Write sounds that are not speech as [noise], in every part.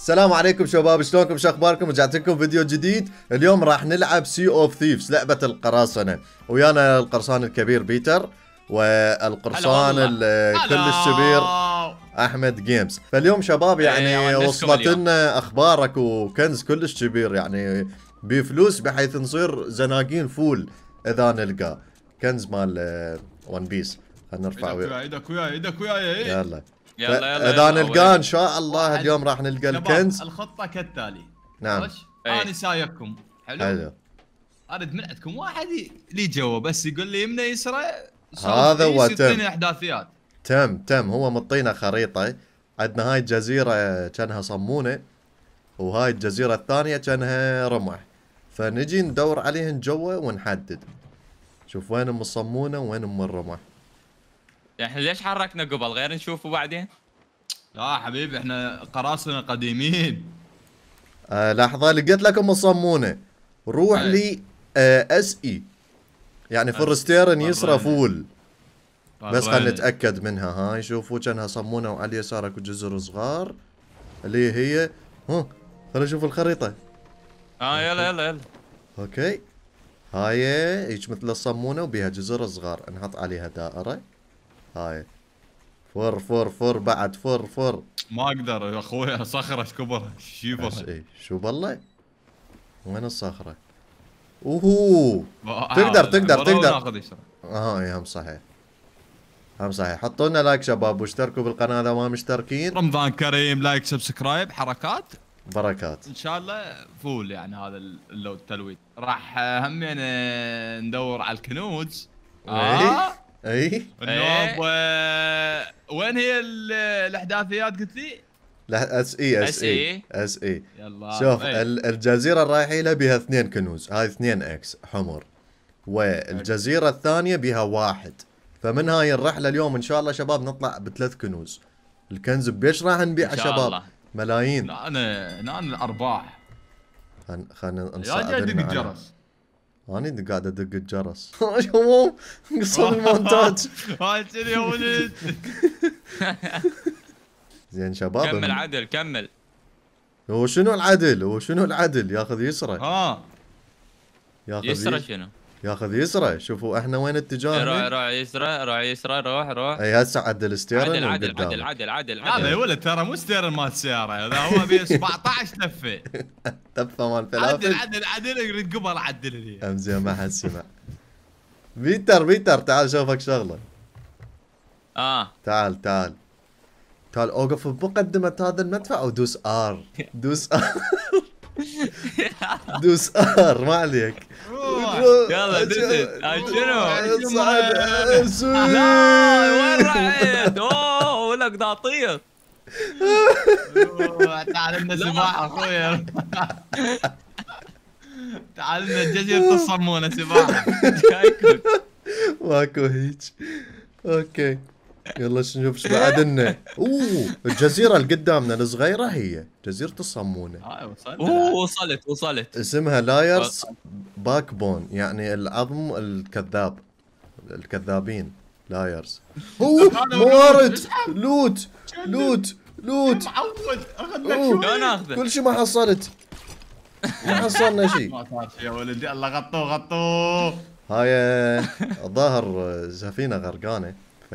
السلام عليكم شباب شلونكم شو اخباركم رجعت لكم فيديو جديد اليوم راح نلعب سي اوف ثيفز لعبه القراصنه ويانا القرصان الكبير بيتر والقرصان الكلش كبير احمد جيمز فاليوم شباب إيه، يعني, يعني وصلت لنا اخبارك وكنز كلش كبير يعني بفلوس بحيث نصير زناقين فول اذا نلقى كنز مال ون بيس خلينا نرفع ايدك وياي ايدك وياي ايدك وياي يلا يلا يلا اذا نلقاه ان شاء الله اليوم راح نلقى الكنز الخطه كالتالي نعم انا سايقكم حلو حلو انا عندكم واحد لي جوا بس يقول لي يمنى يسرى هذا إيه، هو تم احداثيات تم تم هو مطينا خريطه عندنا هاي الجزيره كانها صمونه وهاي الجزيره الثانيه كانها رمح فنجي ندور عليهم جوا ونحدد شوف وين ام الصمونه وين ام الرمح احنا ليش حركنا قبل غير نشوفه بعدين؟ لا حبيبي احنا قراصنه قديمين آه لحظه لقيت لكم الصمونه روح أيه. لي آه اس اي e. يعني e. فورستيرن يسرى طيب. فول طيب. بس خلينا نتاكد منها هاي شوفوا كانها صمونه وعلى اليسار اكو جزر صغار اللي هي ها خلينا نشوف الخريطه اه يلا يلا يلا اوكي هاي هيك مثل الصمونه وبها جزر صغار نحط عليها دائره هاي فر فر فر بعد فر فر ما اقدر يا اخوي صخره كبر شيفر شو بالله وين الصخره؟ اوه تقدر آه، تقدر تقدر اه يا آه، هم صحيح هم صحيح حطوا لنا لايك شباب واشتركوا بالقناه اذا ما مشتركين رمضان كريم لايك سبسكرايب حركات بركات ان شاء الله فول يعني هذا اللو التلويت راح همين ندور على الكنوز آه. اي انه إيه. آه، وين هي الاحداثيات قلت لي؟ لا اس اي اس اي اس اي يلا شوف ايه. الجزيره رايحين لها بها اثنين كنوز هاي اثنين اكس حمر والجزيره الثانيه بها واحد فمن هاي الرحله اليوم ان شاء الله شباب نطلع بثلاث كنوز الكنز بيش راح نبيع شباب ملايين انا انا الارباح خلينا نصعد يا الجرس اني قاعد ادق الجرس شوف [laughs] قصة المونتاج [laughs] آه، يا ولد [laughs] زين شباب كمل عدل كمل هو شنو العدل هو شنو العدل ياخذ يسرى ها آه. ياخذ يسرى شنو ياخذ يسرى شوفوا احنا وين اتجاهنا إيه، روح روح يسرى روح يسرى روح روح اي هسه عدل ستيرن عدل عدل عدل عدل عدل هذا يا ولد ترى مو ستيرن مال السياره هذا هو ب 17 [laughs] لفه لفه مال ثلاثه عدل عدل عدل يريد قبل عدل لي امزين ما حد سمع بيتر بيتر تعال شوفك شغله اه تعال تعال تعال اوقف بمقدمة هذا المدفع او دوس ار [laughs] دوس ار [laughs] دوس ار ما عليك يلا دزت شنو؟ سويد لا وين رحت؟ اوه لك تعطيط تعلمنا سباحة اخويا تعلمنا الجزيرة تصمونا سباحة ماكو هيج اوكي يلا نشوف ايش بعد لنا اوه الجزيره اللي قدامنا الصغيره هي جزيره الصمونه اه وصلت وصلت وصلت اسمها لايرز آه. باك بون يعني العظم الكذاب الكذابين لايرز اوه [laughs] موارد لوت لوت لوت معود كل شيء ما حصلت ما حصلنا [laughs] شيء يا ولدي الله غطوه غطوه هاي الظاهر سفينه غرقانه ف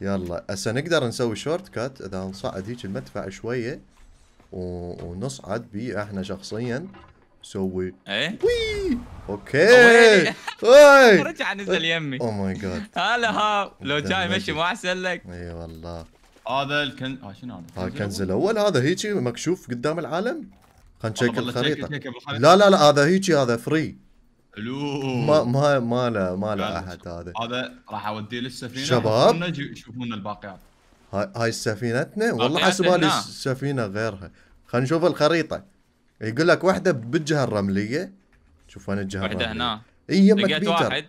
يلا هسه نقدر نسوي شورت كات اذا نصعد هيك المدفع شويه و... ونصعد بي احنا شخصيا نسوي ايه وي اوكي هاي [laughs] رجع نزل يمي او ماي جاد هلا ها لو جاي مشي ما احسن لك اي والله هذا الكن آه، شنو هذا؟ هذا الكنز الاول هذا هيجي مكشوف قدام العالم خلينا نشيك الخريطه لا لا لا هذا هيجي هذا فري الو ما ما ما له ما له احد هذا هذا راح اوديه للسفينه شباب يشوفون الباقيات هاي هاي سفينتنا والله حسب بالي سفينه غيرها خلينا نشوف الخريطه يقول لك واحده بالجهه الرمليه شوف وين الجهه واحده هنا اي لقيت بيتر. واحد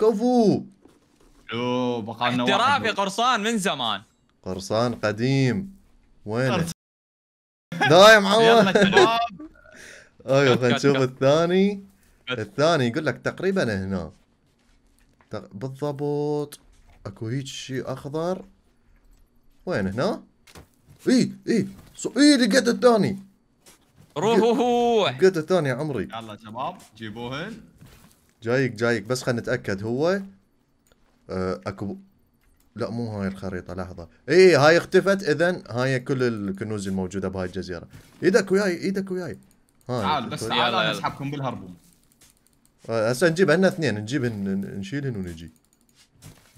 كفو حلو بقى لنا واحد احترافي قرصان من زمان قرصان قديم وين دايم [laughs] عوض [laughs] ايوه خلينا نشوف الثاني الثاني يقول لك تقريبا هنا بالضبط اكو هيك شيء اخضر وين هنا؟ اي اي اي لقيت الثاني روح لقيت الثاني يا عمري يلا شباب جيبوهن جايك جايك بس خلينا نتاكد هو آه، اكو لا مو هاي الخريطه لحظه اي هاي اختفت اذا هاي كل الكنوز الموجوده بهاي الجزيره ايدك وياي ايدك وياي تعال بس تعال انا اسحبكم بالهربون هسه نجيب عندنا اثنين نجيب نشيلهن ونجي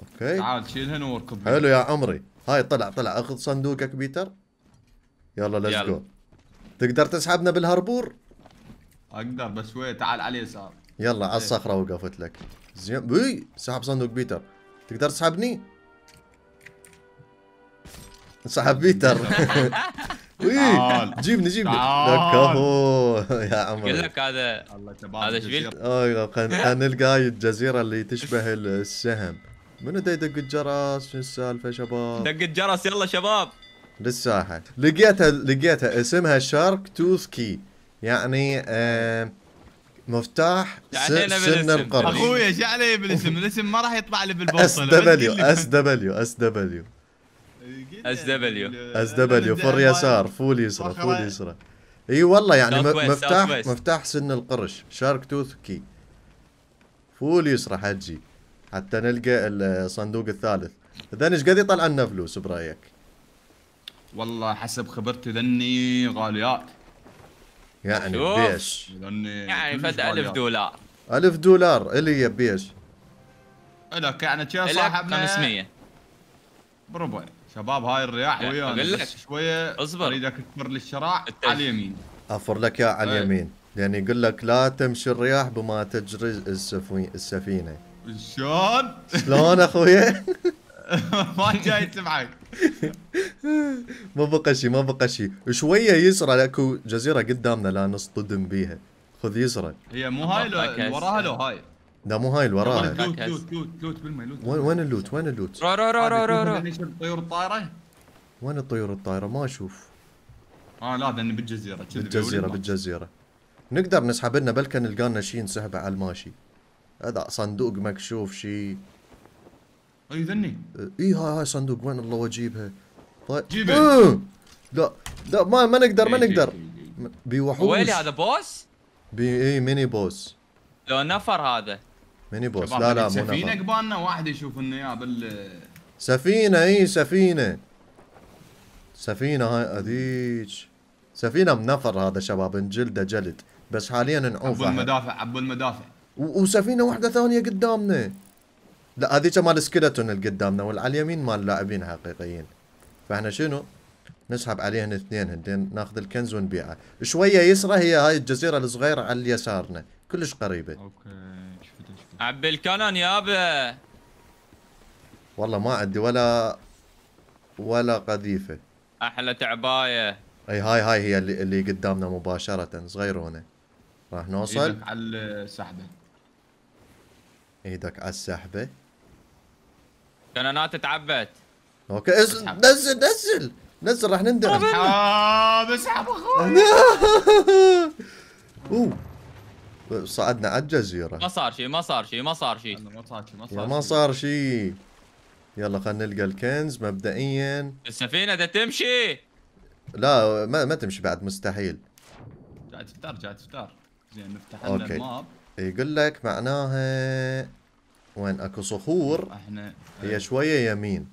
اوكي تعال شيلهن واركب حلو يا عمري هاي طلع طلع اخذ صندوقك بيتر يلا ليتس جو تقدر تسحبنا بالهربور اقدر بس وين تعال على اليسار يلا على إيه. الصخره وقفت لك زين بي سحب صندوق بيتر تقدر تسحبني سحب بيتر [laughs] إيه، جيبني جيبني لك اهو يا عمر قلت لك هذا هذا تبارك هذا شبيل حنلقى هاي الجزيره اللي تشبه السهم منو دا يدق الجرس شو السالفه شباب دق الجرس يلا شباب للساحه لقيتها لقيتها اسمها شارك توث كي يعني مفتاح سن القرن اخوي ايش علي بالاسم الاسم ما راح يطلع لي بالبوصله اس دبليو اس دبليو اس دبليو اس دبليو اس دبليو فور يسار فول يسرى فول يسرى اي والله يعني مفتاح مفتاح سن القرش شارك توث كي فول يسرى حجي حتى نلقى الصندوق الثالث اذا ايش قد يطلع لنا فلوس برايك؟ والله حسب خبرتي ذني غاليات يعني بيش يعني فد 1000 دولار 1000 دولار الي بيش إلك يعني كيف صاحبنا 500 بربع شباب هاي الرياح يعني ويانا شويه اصبر اريدك تمر للشراع على اليمين افر لك يا على طيب. اليمين لان يعني يقول لك لا تمشي الرياح بما تجري السفينه شلون؟ شلون اخويا؟ [laughs] ما جاي تبعك [laughs] ما بقى شيء ما بقى شيء شويه يسرى اكو جزيره قدامنا لا نصطدم بيها خذ يسرى هي مو هاي لو وراها لو هاي لا مو هاي اللي وراها لوت لوت لوت لوت بالمي لوت وين اللوت وين اللوت؟ رو رو رو رو رو رو الطيور الطايره وين الطيور الطايره ما اشوف اه لا ذني بالجزيره بالجزيره بالجزيره نقدر نسحب لنا بلكي نلقى لنا شيء نسحبه على الماشي هذا صندوق مكشوف شيء اي ذني اي هاي هاي صندوق وين الله واجيبها طيب جيبه إيه. لا لا ما ما نقدر ما نقدر بيوحوش ويلي هذا بوس؟ بي اي ميني بوس لو نفر هذا ميني بوس لا لا مو سفينه قبالنا واحد يشوف لنا اياه بال سفينه اي سفينه سفينه هاي اذيج سفينه منفر هذا شباب نجلده جلد بس حاليا نعوف عبو المدافع عبو المدافع وسفينه واحده ثانيه قدامنا لا هذيك مال سكلتون اللي قدامنا والعلى اليمين مال لاعبين حقيقيين فاحنا شنو؟ نسحب عليهن اثنين هندين ناخذ الكنز ونبيعه شويه يسرى هي هاي الجزيره الصغيره على اليسارنا كلش قريبه اوكي شفت شفت عبي الكانون يابا والله ما عندي ولا ولا قذيفه احلى تعبايه اي هاي هاي هي اللي, اللي قدامنا مباشره صغيرونه راح نوصل ايدك على السحبه ايدك على السحبه كنانات تعبت اوكي نزل نزل نزل راح نندم اسحب اسحب آه، اخوي [laughs] اوه صعدنا على الجزيره ما صار شيء ما صار شيء ما صار شيء ما صار شيء ما صار شيء يلا خلينا نلقى الكنز مبدئيا السفينه ده تمشي لا ما, ما تمشي بعد مستحيل قاعد تفتر قاعد تفتر زين نفتح لنا الماب يقول لك معناها وين اكو صخور احنا هي شويه يمين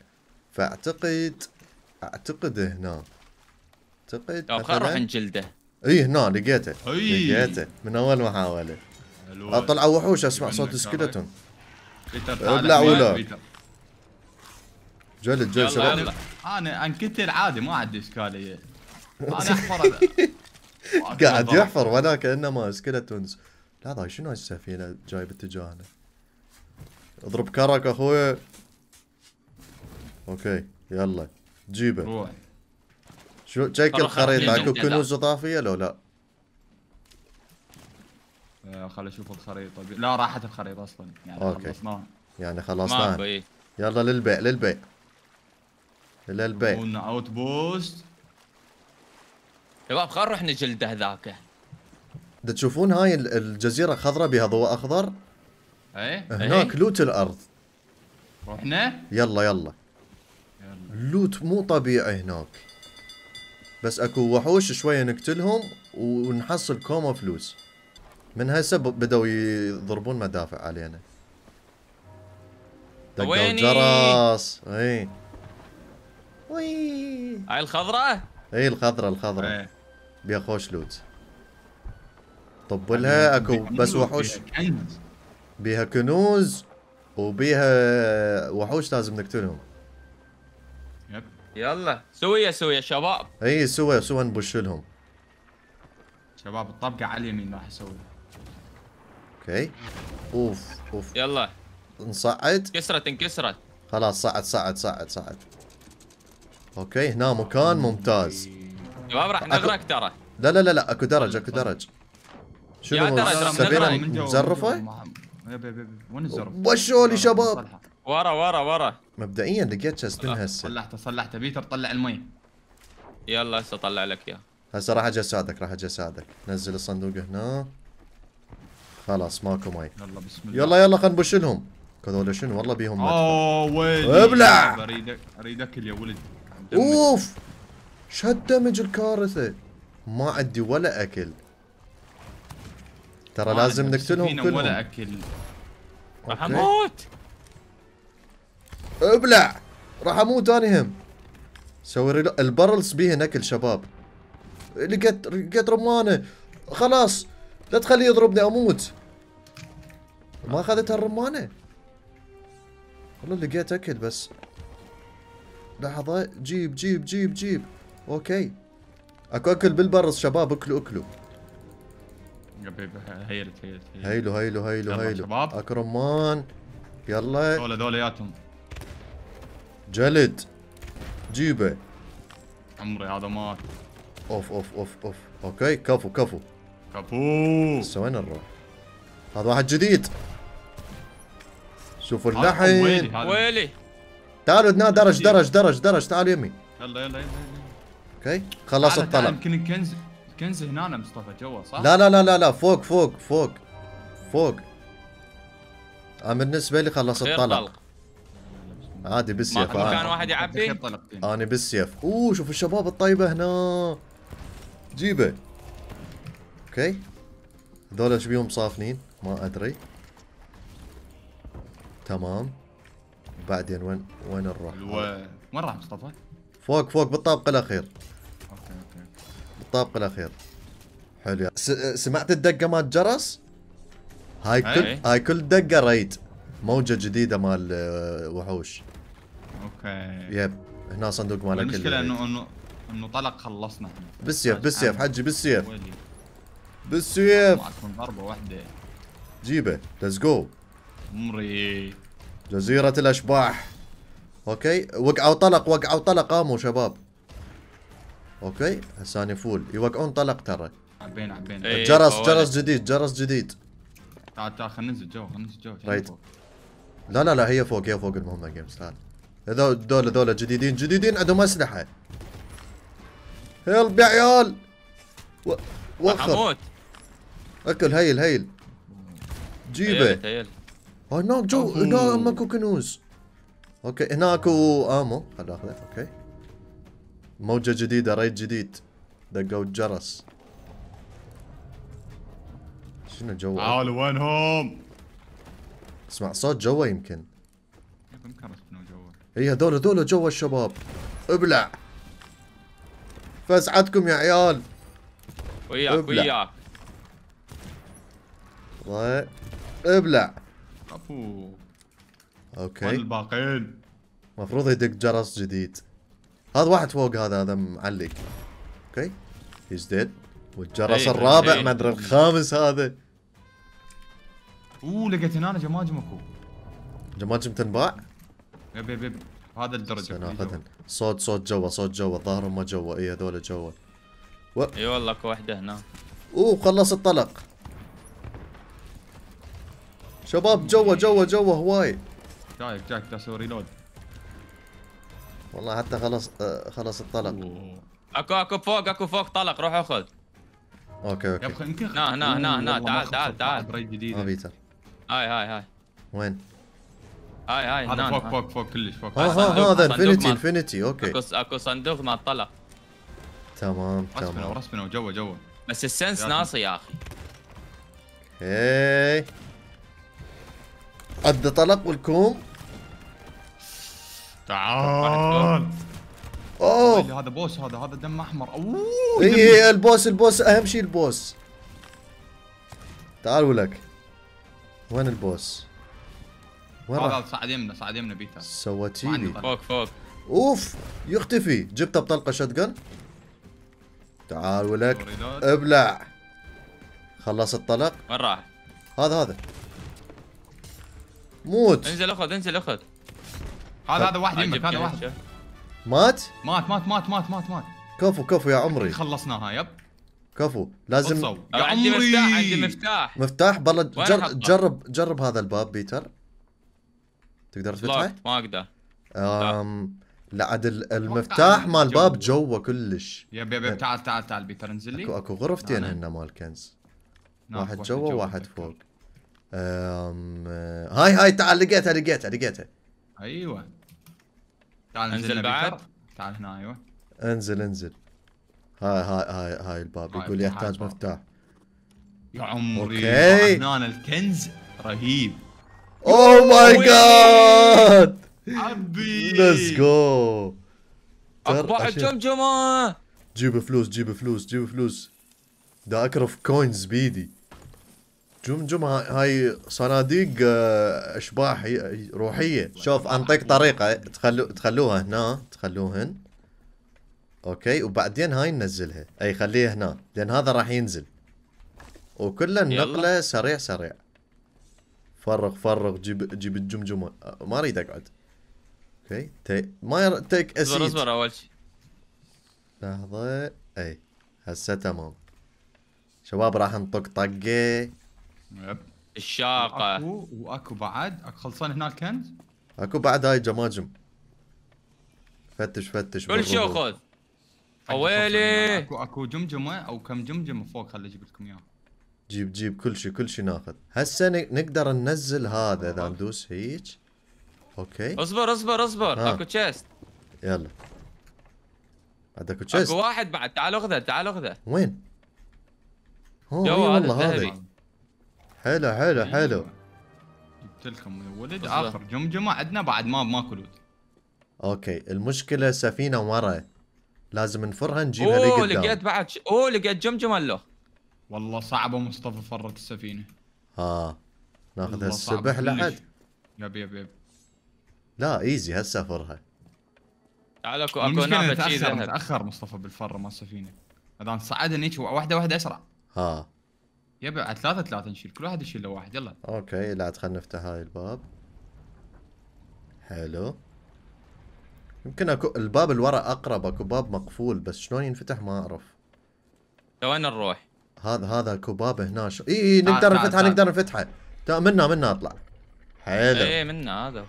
فاعتقد اعتقد هنا اعتقد طب خلينا نروح نجلده إيه، اي هنا لقيته لقيته من اول محاوله طلعوا وحوش اسمع صوت سكلتون ابلع أه، ولا جلد جلد شباب انا انكتل عادي ما عندي اشكاليه [laughs] انا احفر [laughs] قاعد يحفر ولا كانما سكلتونز لحظه شنو هالسفينه جاي باتجاهنا اضرب كرك اخوي اوكي يلا جيبه روح شو جايك الخريطه اكو كنوز اضافيه لو لا؟ آه، خليني خل اشوف الخريطه لا راحت الخريطه اصلا يعني أوكي. خلصناها يعني خلصناها يلا للبيع للبيع للبيع قلنا اوت بوست شباب خل نروح نجلد هذاك تشوفون هاي الجزيره خضراء بها ضوء اخضر؟ ايه هناك أي. لوت الارض رحنا؟ يلا يلا, يلا. لوت مو طبيعي هناك بس اكو وحوش شويه نقتلهم ونحصل كوما فلوس من هسه بدوا يضربون مدافع علينا دقوا الجرس اي وي هاي الخضراء اي الخضراء الخضراء إيه. بيا خوش لوت طب يعني لها اكو بس وحوش بيها كنوز وبيها وحوش لازم نقتلهم يلا سوية يا شباب اي سوية سوية نبش لهم شباب الطبقة على اليمين راح اسوي اوكي اوف اوف يلا نصعد انكسرت انكسرت خلاص صعد صعد صعد صعد اوكي هنا مكان ممتاز شباب راح نغرق ترى لا لا لا لا اكو درج اكو درج شنو السفينة مزرفة؟ وين الزرف؟ وشولي شباب ورا ورا ورا مبدئيا لقيت شو اسمها هسه صلحته صلحته بيتر طلع المي يلا هسه طلع لك اياه هسه راح اجي اساعدك راح اجي اساعدك نزل الصندوق هنا خلاص ماكو مي يلا بسم الله يلا يلا خلينا نبش لهم هذول شنو والله بيهم مدفع. اوه ويلي ابلع اريدك اريدك يا ولد اوف شد دمج الكارثه ما عندي ولا اكل ترى لازم نقتلهم كلهم ولا اكل راح اموت ابلع راح اموت انا هم سوي ريلو البرلز بيها نكل شباب لقيت لقيت رمانه خلاص لا تخليه يضربني اموت ما اخذتها الرمانه والله لقيت اكل بس لحظه جيب جيب جيب جيب اوكي اكو اكل بالبرز شباب اكلوا اكلوا هيلت هيلت هيلو هيلو هيلو هيلو اكو رمان يلا هذول هذول ياتهم جلد جيبه عمري هذا مات اوف اوف اوف اوف اوكي كفو كفو كفو هسه وين نروح؟ هذا واحد جديد شوف اللحن ويلي تعالوا هنا درج درج درج درج تعالوا يمي يلا يلا يلا اوكي خلص الطلب يمكن الكنز الكنز هنا مصطفى جوا صح؟ لا لا لا لا لا فوق فوق فوق فوق انا بالنسبه لي خلص الطلب عادي بالسيف ما كان واحد يعبي انا بالسيف اوه شوف الشباب الطيبه هنا جيبه اوكي هذول ايش بيهم صافنين ما ادري تمام بعدين وين وين نروح؟ وين راح مصطفى؟ فوق فوق بالطابق الاخير الطابق بالطابق الاخير حلو سمعت الدقه مال الجرس هاي كل هاي كل دقه ريد موجه جديده مال آه، وحوش اوكي يب هنا صندوق مال المشكله انه انه انه طلق خلصنا بالسيف بالسيف حجي بالسيف بالسيف ضربه واحده جيبه ليتس جو عمري جزيرة الأشباح أوكي وقعوا طلق وقعوا طلق قاموا شباب أوكي هساني فول يوقعون طلق ترى عبين عبين إيه، جرس جرس جديد جرس جديد تعال تعال خلينا ننزل جو خلينا ننزل جو لا لا لا هي فوق هي فوق المهمة جيمز تعال هذول دول دول جديدين جديدين عندهم اسلحة هيل يا عيال و... وخر اكل هيل هيل جيبه هيل هناك جو هناك ماكو كنوز اوكي هناك امو خل اخذه اوكي موجة جديدة ريد جديد دقوا الجرس شنو جو؟ تعالوا وينهم؟ اسمع صوت جوا يمكن اي هي هذول هذول جوا الشباب ابلع فزعتكم يا عيال وياك وياك طيب ابلع أفو. اوكي الباقين المفروض يدق جرس جديد هذا واحد فوق هذا هذا معلق اوكي هيز ديد والجرس إيه، الرابع إيه. ما ادري الخامس هذا اوه لقيت هنا جماجم اكو جماجم تنباع؟ يب يب يب هذا الدرجه ناخذهم صوت صوت جوا صوت جوا الظاهر ما جوا اي هذول جوا و... اي والله اكو وحده هنا اوه خلص الطلق شباب جوا جوا جوا هواي جايك جايك اسوي ريلود والله حتى خلص آه خلص الطلق أوه. اكو اكو فوق اكو فوق طلق روح اخذ اوكي اوكي يمكن هنا هنا هنا تعال تعال تعال بريد جديد اه بيتر هاي هاي هاي وين؟ هاي هاي هذا فوق فوق فوق كلش فوق ها ها هذا انفينيتي انفينيتي اوكي اكو اكو صندوق ما طلع تمام تمام رسمنا ورسمنا وجوا جوا بس السنس ناصي يا اخي اوكي قد طلق والكوم تعال اوه هذا بوس هذا هذا دم احمر اوه اي إيه، البوس البوس اهم شيء البوس تعال ولك وين البوس؟ وين راح؟ صعد يمنا صعد يمنا بيتر سواتيلي فوق فوق اوف يختفي جبته بطلقه جن تعال ولك ابلع خلص الطلق وين راح؟ هذا هذا موت انزل اخذ انزل اخذ هذا هذا واحد يمك هذا واحد مات؟ مات مات مات مات مات مات كفو كفو يا عمري خلصناها يب كفو لازم يا عندي مفتاح عندي مفتاح مفتاح بالله جرب جرب جرب هذا الباب بيتر تقدر تفتحه؟ ما اقدر أم... لا عاد المفتاح مال الباب جوا كلش يا يب يب تعال تعال تعال بيتر انزل لي اكو اكو غرفتين هنا مال كنز واحد جوا وواحد فوق أم... آه، هاي هاي تعال لقيتها لقيتها لقيتها ايوه تعال انزل بعد تعال هنا ايوه انزل انزل هاي هاي هاي هاي الباب يقول يحتاج مفتاح يا عمري هنا الكنز رهيب اوه ماي جاد عبي ليتس جو اربع جمجمه جيب فلوس جيب فلوس جيب فلوس دا اكرف كوينز بيدي جمجمة هاي صناديق آه، اشباح روحية شوف انطيك طريقة تخلو تخلوها هنا تخلوهن اوكي وبعدين هاي ننزلها اي خليه هنا لان هذا راح ينزل وكله نقله سريع سريع فرغ فرغ جيب جيب الجمجمه ما اريد اقعد اوكي تي... ما ير... تيك اسيد اصبر اصبر اول شيء لحظه اي هسه تمام شباب راح نطق طقه الشاقه اكو واكو بعد اكو خلصان هناك كنز اكو بعد هاي جماجم فتش فتش كل شيء خذ اويلي اكو اكو جمجمه او كم جمجمه فوق خليني اجيب لكم اياها جيب جيب كل شيء كل شيء ناخذ هسه نقدر ننزل هذا اذا ندوس هيك اوكي اصبر اصبر اصبر اكو تشيست يلا عاد اكو تشيست اكو واحد بعد تعال اخذه تعال اخذه وين؟ هو والله هذا حلو حلو حلو جبت لكم ولد اخر جمجمه عندنا بعد ما ماكو لود اوكي المشكله سفينه ورا لازم نفرها نجيبها لي قدام لقيت بعد ش... اوه لقيت جمجمه له والله صعبه مصطفى فرت السفينه ها آه، ناخذ هالسبح لحد يب يب يب لا ايزي هسه فرها تعال اكو اكو نعمه تاخر تاخر مصطفى بالفر مال السفينه اذا صعدنا هيك واحده واحده اسرع ها آه. يبا على ثلاثة ثلاثة نشيل كل واحد يشيل له واحد يلا اوكي لا خلينا نفتح هاي الباب حلو يمكن أكو الباب ورا اقرب اكو باب مقفول بس شلون ينفتح ما اعرف وين نروح؟ هذا هذا اكو باب هنا ش... اي اي نقدر نفتحه نقدر نفتحه منا منا اطلع حلو اي منا هذا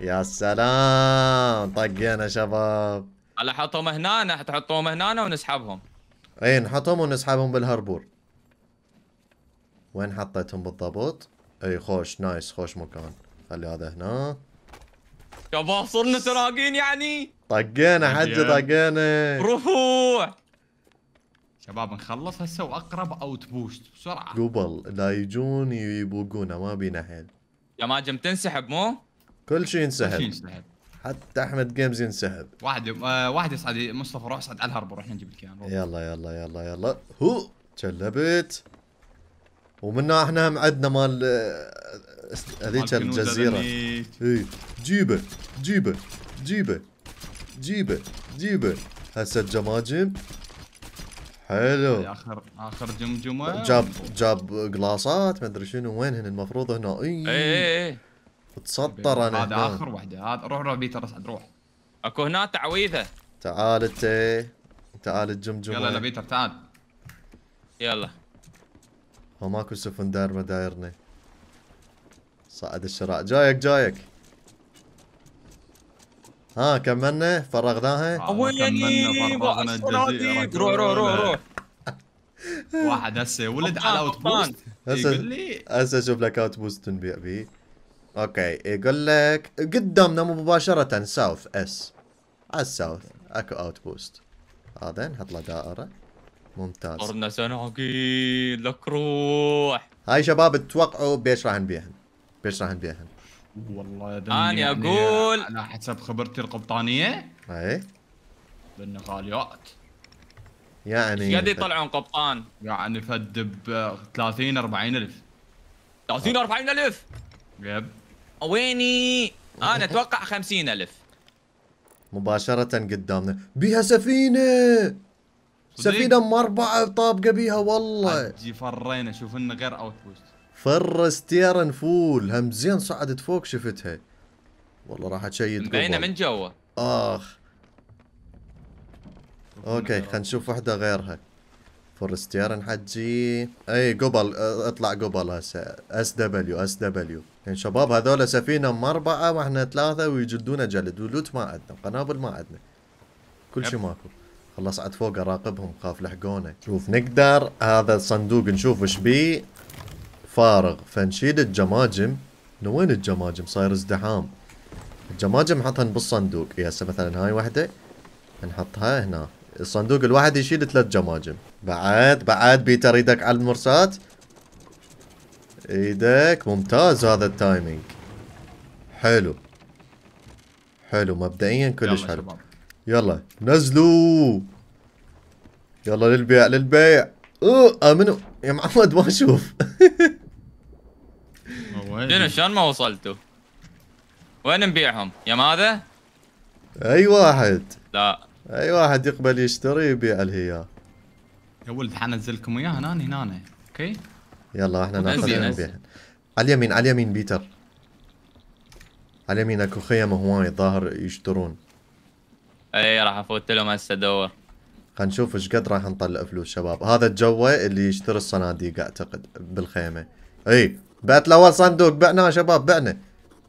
يا سلام طقينا شباب هلا حطهم هنا تحطهم هنا ونسحبهم اي نحطهم ونسحبهم بالهربور وين حطيتهم بالضبط؟ اي خوش نايس خوش مكان خلي هذا هنا يا باصرنا سراقين يعني طقينا حجي طقينا رفوع شباب نخلص هسه واقرب اوت بوست بسرعه قبل لا يجون يبوقونا ما بينا حيل يا ماجم تنسحب مو؟ كل شيء ينسحب كل شيء ينسحب حتى احمد جيمز ينسحب واحد آه واحد يصعد مصطفى روح اصعد على الهرب روح نجيب لك اياه يلا يلا يلا يلا هو شلبت ومنا احنا معدنا عندنا مال آه، هذيك الجزيره اي جيبه جيبه جيبه جيبه جيبه هسه الجماجم حلو اخر اخر جمجمه جاب جاب قلاصات ما ادري شنو وين هن المفروض هنا اي اي اي تسطر انا هذا اخر وحده هذا روح روح بيتر اسعد روح اكو هنا تعويذه تعال انت تعال الجمجمه يلا بيتر تعال يلا هو ماكو سفن دار مدايرنا صعد الشراء جايك جايك ها كملنا فرغناها آه، ويلي فرغنا الجزيره روح روح روح روح [laughs] واحد هسه ولد على اوت بوست يقول لي هسه اشوف لك اوت بوست تنبيع به اوكي يقول لك قدامنا مباشره ساوث اس على الساوث اكو اوت بوست هذا نحط له دائره ممتاز صرنا سنعقيد لك روح هاي شباب توقعوا بيش راح نبيعهم بيش راح نبيعها؟ والله انا يعني اقول على حسب خبرتي القبطانيه اي بالنقاليات يعني يعني قد يطلعون قبطان يعني فد ب 30 40 الف 30 40 الف يب ويني انا اتوقع 50 الف مباشرة قدامنا بيها سفينة سفينة مربعة طابقة بيها والله جي فرينا شوف لنا غير اوت بوست فر ستيرن فول هم زين صعدت فوق شفتها والله راح اشيد مبينه من جوا اخ اوكي خلينا نشوف وحده غيرها فورستيرن حجي اي قبل اطلع قبل هسه اس دبليو اس دبليو يعني شباب هذول سفينه مربعه واحنا ثلاثه ويجلدونا جلد ولوت ما عندنا قنابل ما عندنا كل شيء ماكو خلاص عاد فوق اراقبهم خاف لحقونا شوف نقدر هذا الصندوق نشوف ايش بيه فارغ فنشيل الجماجم وين الجماجم صاير ازدحام الجماجم نحطها بالصندوق يا هسه مثلا هاي وحده نحطها هنا الصندوق الواحد يشيل ثلاث جماجم بعد بعد بيتر ايدك على المرسات ايدك ممتاز هذا التايمينج حلو حلو مبدئيا كلش حلو يلا نزلوا يلا للبيع للبيع اوه امنوا يا محمد ما اشوف [laughs] شنو شلون ما وصلتوا؟ وين نبيعهم؟ يا ماذا؟ اي واحد لا اي واحد يقبل يشتري يبيع له اياه يا ولد حنزل لكم اياه هنا هنا اوكي؟ يلا احنا ناخذها نبيع على اليمين على اليمين بيتر على اليمين اكو خيم هواي ظاهر يشترون اي راح افوت لهم هسه ادور خلينا نشوف ايش قد راح نطلع فلوس شباب هذا الجوه اللي يشتري الصناديق اعتقد بالخيمه اي بعت الاول صندوق بعنا يا شباب بعنا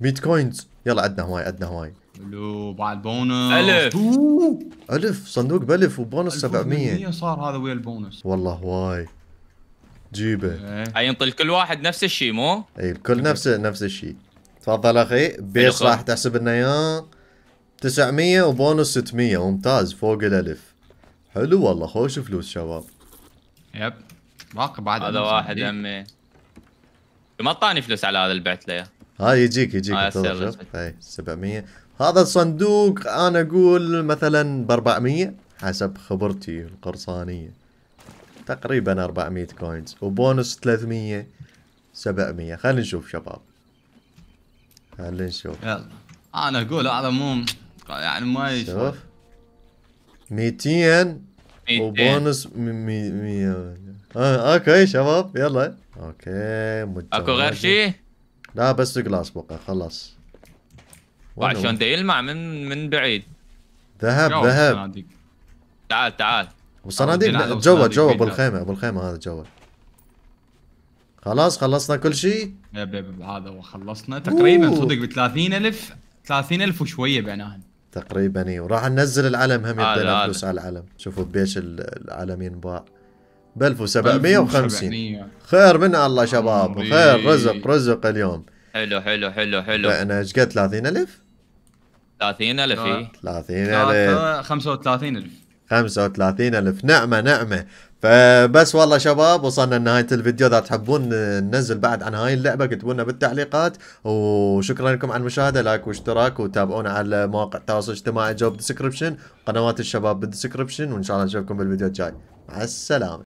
100 كوينز يلا عندنا هواي عندنا هواي الو بعد بونس الف أوه. الف صندوق بألف وبونس 700 صار هذا ويا البونس والله هواي جيبه إيه. ينطي لكل واحد نفس الشيء مو؟ اي الكل نفسه نفس الشيء تفضل اخي بيس راح تحسب لنا اياه 900 وبونص 600 ممتاز فوق الالف حلو والله خوش فلوس شباب يب باقي بعد هذا واحد عمي ما اعطاني فلوس على هذا اللي بعت له هاي يجيك يجيك آه هاي 700 هذا الصندوق انا اقول مثلا ب 400 حسب خبرتي القرصانيه تقريبا 400 كوينز وبونص 300 700 خلينا نشوف شباب خلينا نشوف يلا انا اقول هذا مو يعني ما يشوف 200 وبونص 100 آه اوكي شباب يلا اوكي متجمد. اكو غير شيء؟ لا بس جلاس بقى خلاص بعد شلون يلمع من من بعيد ذهب ذهب تعال تعال وصناديق جوا جوا بالخيمه بالخيمه هذا جوا خلاص خلصنا كل شيء يب يب هذا هو خلصنا تقريبا صدق ب 30000 30000 وشويه بعناهن تقريبا اي إيوه. وراح ننزل العلم هم يعطينا فلوس على العلم شوفوا بيش العلم ينباع ب 1750 خير من الله شباب خير رزق رزق اليوم حلو حلو حلو حلو انا ايش قد 30000 30000 اي 30000 35000 35000 نعمه نعمه فبس والله شباب وصلنا لنهايه الفيديو اذا تحبون ننزل بعد عن هاي اللعبه اكتبوا لنا بالتعليقات وشكرا لكم على المشاهده لايك واشتراك وتابعونا على مواقع التواصل الاجتماعي جواب بالدسكربشن قنوات الشباب بالدسكربشن وان شاء الله نشوفكم بالفيديو الجاي مع السلامه